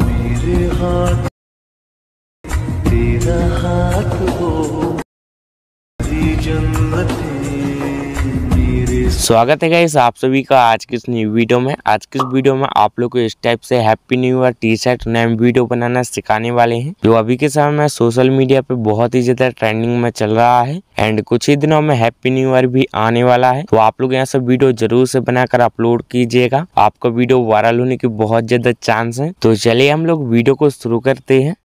मेरे हाथ तेरा हाथ हो जन्नत स्वागत है गाइस आप सभी का आज की इस न्यू वीडियो में आज की इस वीडियो में आप लोग को इस टाइप से happy new year T shirt name video बनाना सिखाने वाले हैं जो अभी के समय में सोशल मीडिया पे बहुत ही ज्यादा ट्रेंडिंग में चल रहा है एंड कुछ ही दिनों में हैप्पी न्यू ईयर भी आने वाला है तो आप लोग यहाँ से वीडियो जरूर से बनाकर अपलोड कीजिएगा आपका वीडियो वायरल होने की बहुत ज्यादा चांस है तो चलिए हम लोग वीडियो को शुरू करते हैं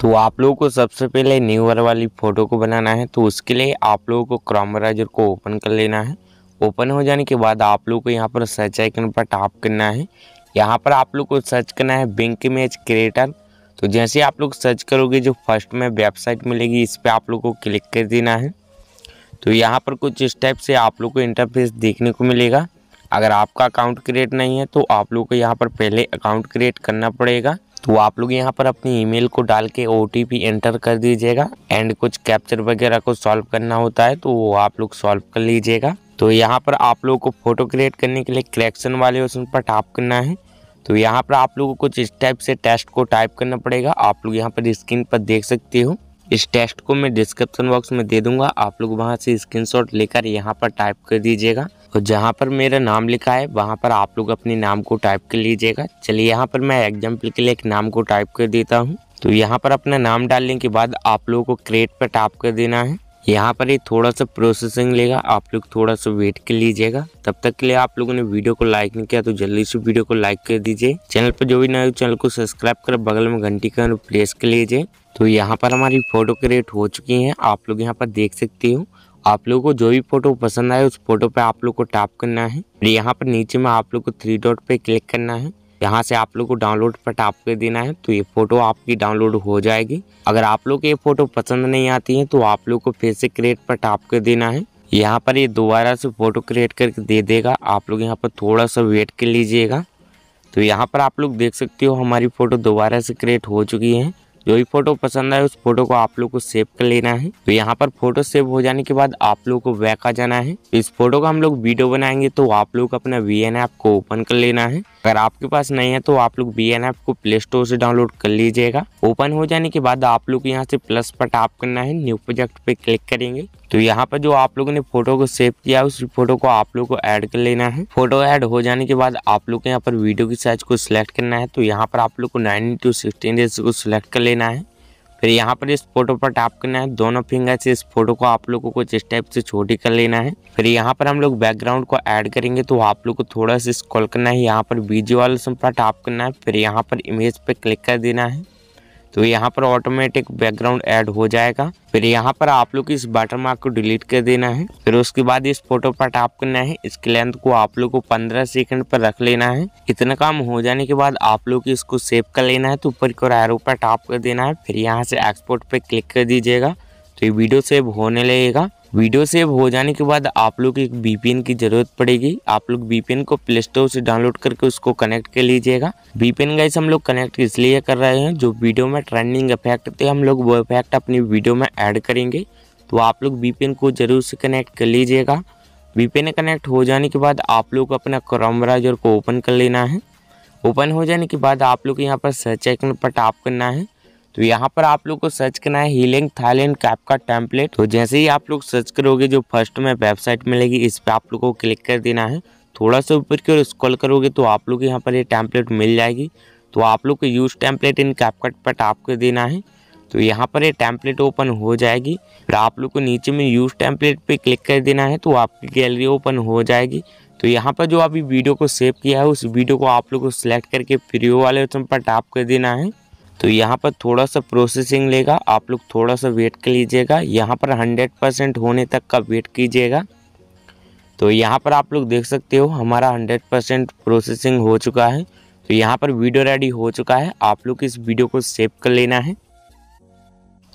तो आप लोगों को सबसे पहले ईयर वाली फ़ोटो को बनाना है तो उसके लिए आप लोगों को क्रॉमराइजर को ओपन कर लेना है ओपन हो जाने के बाद आप लोग को यहाँ पर सर्च आइकन पर टाप करना है यहाँ पर आप लोग को सर्च करना है बैंक इमेज क्रिएटर तो जैसे आप लोग सर्च करोगे जो फर्स्ट में वेबसाइट मिलेगी इस पर आप लोग को क्लिक कर देना है तो यहाँ पर कुछ इस टाइप से आप लोग को इंटरफेस देखने को मिलेगा अगर आपका अकाउंट क्रिएट नहीं है तो आप लोग को यहाँ पर पहले अकाउंट क्रिएट करना पड़ेगा तो आप लोग यहाँ पर अपनी ईमेल को डाल के ओ एंटर कर दीजिएगा एंड कुछ कैप्चर वगैरह को सॉल्व करना होता है तो वो आप लोग सॉल्व कर लीजिएगा तो यहाँ पर आप लोगों को फ़ोटो क्रिएट करने के लिए क्रैक्शन वाले ऑप्शन पर टाप करना है तो यहाँ पर आप लोगों को कुछ इस टाइप से टेस्ट को टाइप करना पड़ेगा आप लोग यहाँ पर स्क्रीन पर देख सकते हो इस टेस्ट को मैं डिस्क्रिप्शन बॉक्स में दे दूंगा आप लोग वहाँ से स्क्रीन लेकर यहाँ पर टाइप कर दीजिएगा और तो जहाँ पर मेरा नाम लिखा है वहाँ पर आप लोग अपने नाम को टाइप कर लीजिएगा चलिए यहाँ पर मैं एग्जाम्पल के लिए एक नाम को टाइप कर देता हूँ तो यहाँ पर अपना नाम डालने के बाद आप लोगों को क्रेट पर टाइप कर देना है यहाँ पर ये थोड़ा सा प्रोसेसिंग लेगा आप लोग थोड़ा सा वेट कर लीजिएगा तब तक के लिए आप लोगों ने वीडियो को लाइक नहीं किया तो जल्दी से वीडियो को लाइक कर दीजिए चैनल पर जो भी नए चैनल को सब्सक्राइब कर बगल में घंटी का प्रेस कर लीजिए तो यहाँ पर हमारी फोटो क्रिएट हो चुकी है आप लोग यहाँ पर देख सकते हो आप लोगों को जो भी फोटो पसंद आए उस फोटो पे आप लोग को टैप करना है यहाँ पर नीचे में आप लोग को थ्री डॉट पे क्लिक करना है यहाँ से आप लोग को डाउनलोड पर टैप कर देना है तो ये फोटो आपकी डाउनलोड हो जाएगी अगर आप लोग को ये फोटो पसंद नहीं आती है तो आप लोग को फिर से क्रिएट पर टैप कर देना है यहाँ पर ये दोबारा से फोटो क्रिएट करके दे देगा आप लोग यहाँ पर थोड़ा सा वेट कर लीजिएगा तो यहाँ पर आप लोग देख सकते हो हमारी फ़ोटो दोबारा से क्रिएट हो चुकी है जो भी फोटो पसंद आए उस फोटो को आप लोग को सेव कर लेना है तो यहाँ पर फोटो सेव हो जाने के बाद आप लोग को बैक आ जाना है इस फोटो का हम लोग वीडियो बनाएंगे तो आप लोग अपना वी एन ऐप को ओपन कर लेना है अगर आपके पास नहीं है तो आप लोग वी एन ऐप को प्ले स्टोर से डाउनलोड कर लीजिएगा ओपन हो जाने के बाद आप लोग यहाँ से प्लस पर टाप करना है न्यू प्रोजेक्ट पे क्लिक करेंगे तो यहाँ पर जो आप लोगों ने फोटो को सेव किया उस फोटो को आप लोग को ऐड कर लेना है फोटो ऐड हो जाने के बाद आप लोग यहाँ पर वीडियो की साइज को सिलेक्ट करना है तो यहाँ पर आप लोग को नाइन टू सिक्सटीन को सिलेक्ट कर लेना लेना है फिर यहाँ पर इस फोटो पर टैप करना है दोनों फिंगर से इस फोटो को आप लोगों को कुछ इस टाइप से छोटी कर लेना है फिर यहाँ पर हम लोग बैकग्राउंड को ऐड करेंगे तो आप लोग को थोड़ा सा स्क्रॉल करना है यहाँ पर वीडियो वाले पर टैप करना है फिर यहाँ पर इमेज पर क्लिक कर देना है तो यहाँ पर ऑटोमेटिक बैकग्राउंड ऐड हो जाएगा फिर यहाँ पर आप लोग इस बटन मार्क को डिलीट कर देना है फिर उसके बाद इस फोटो पर टैप करना है इसकी लेंथ को आप लोग को 15 सेकंड पर रख लेना है इतना काम हो जाने के बाद आप लोग इसको सेव कर लेना है तो ऊपर की ओर एरो पर टैप कर देना है फिर यहाँ से एक्सपोर्ट पर क्लिक कर दीजिएगा तो ये वीडियो सेव होने लगेगा वीडियो सेव हो जाने के बाद आप लोग एक वीपीएन की ज़रूरत पड़ेगी आप लोग वीपीएन को प्ले स्टोर से डाउनलोड करके उसको कनेक्ट कर लीजिएगा वीपीएन गाइस हम लोग कनेक्ट इसलिए कर रहे हैं जो वीडियो में ट्रेंडिंग इफेक्ट थे हम लोग वो इफेक्ट अपनी वीडियो में ऐड करेंगे तो आप लोग वीपीएन को ज़रूर से कनेक्ट कर लीजिएगा वीपीएन कनेक्ट हो जाने के बाद आप लोग अपना क्रोम ब्राउजर को ओपन कर लेना है ओपन हो जाने के बाद आप लोग यहाँ पर सर्च आइकन पर टाप करना है तो यहाँ पर आप लोग को सर्च करना है हीलिंग थाईलैंड कैप का टेम्पलेट तो जैसे ही आप लोग सर्च करोगे जो फर्स्ट में वेबसाइट मिलेगी इस पर आप लोग को क्लिक कर देना है थोड़ा सा ऊपर की ओर स्क्रॉल करोगे तो आप लोग यहाँ पर ये टैंपलेट मिल जाएगी तो आप लोग को यूज़ टैंपलेट इन कैपकट पर टाप कर देना है तो यहाँ पर ये टैंपलेट ओपन हो जाएगी फिर आप लोग को नीचे में यूज़ टैंपलेट पे क्लिक कर देना है तो आपकी गैलरी ओपन हो जाएगी तो यहाँ पर जो अभी वीडियो को सेव किया है उस वीडियो को आप लोग को सिलेक्ट करके फ्री वाले ऑप्शन पर टाप कर देना है तो यहाँ पर थोड़ा सा प्रोसेसिंग लेगा आप लोग थोड़ा सा वेट कर लीजिएगा यहाँ पर हंड्रेड परसेंट होने तक का वेट कीजिएगा तो यहाँ पर आप लोग देख सकते हो हमारा हंड्रेड परसेंट प्रोसेसिंग हो चुका है तो यहाँ पर वीडियो रेडी हो चुका है आप लोग इस वीडियो को सेव कर लेना है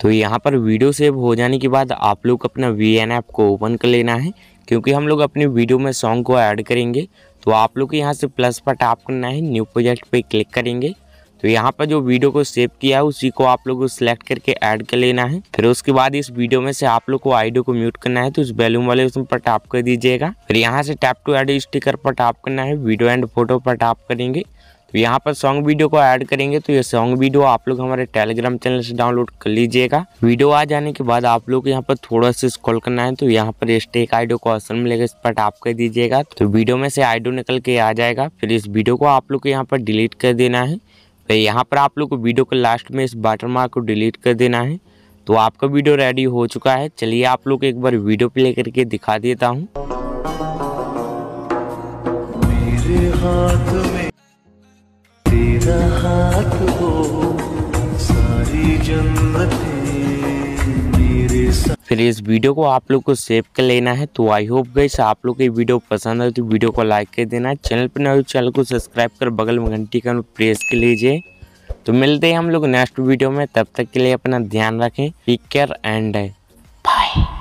तो यहाँ पर वीडियो सेव हो जाने के बाद आप लोग अपना वी एन ऐप को ओपन कर लेना है क्योंकि हम लोग अपनी वीडियो में सॉन्ग को ऐड करेंगे तो आप लोग यहाँ से प्लस पर टैप करना है न्यू प्रोजेक्ट पे क्लिक करेंगे तो यहाँ पर जो वीडियो को सेव किया है उसी को आप लोग को सिलेक्ट करके ऐड कर लेना है फिर उसके बाद इस वीडियो में से आप लोग को आइडियो को म्यूट करना है तो उस बैलूम वाले उसमें पर टैप कर दीजिएगा फिर यहाँ से टैप टू एड स्टिकर पर टैप करना है वीडियो एंड फोटो पर टैप करेंगे तो यहाँ पर सॉन्ग वीडियो को ऐड करेंगे तो ये सॉन्ग वीडियो आप लोग हमारे टेलीग्राम चैनल से डाउनलोड कर लीजिएगा वीडियो आ जाने के बाद आप लोग यहाँ पर थोड़ा सा स्क्रॉल करना है तो यहाँ पर स्टेक आइडियो को ऑप्शन मिलेगा इस पर टाप कर दीजिएगा तो वीडियो में से आइडियो निकल के आ जाएगा फिर इस वीडियो को आप लोग को यहाँ पर डिलीट कर देना है तो यहाँ पर आप लोग को वीडियो के लास्ट में इस वाटर मार्क को डिलीट कर देना है तो आपका वीडियो रेडी हो चुका है चलिए आप लोग एक बार वीडियो प्ले करके दिखा देता हूँ हाथ हो सारी जन्नतें प्लीज़ वीडियो को आप लोग को सेव कर लेना है तो आई होप गई आप लोग को ये वीडियो पसंद आए तो वीडियो को लाइक कर देना चैनल पर ना चैनल तो को सब्सक्राइब कर बगल में घंटी का प्रेस कर लीजिए तो मिलते हैं हम लोग नेक्स्ट वीडियो में तब तक के लिए अपना ध्यान रखें टेक केयर एंड बाय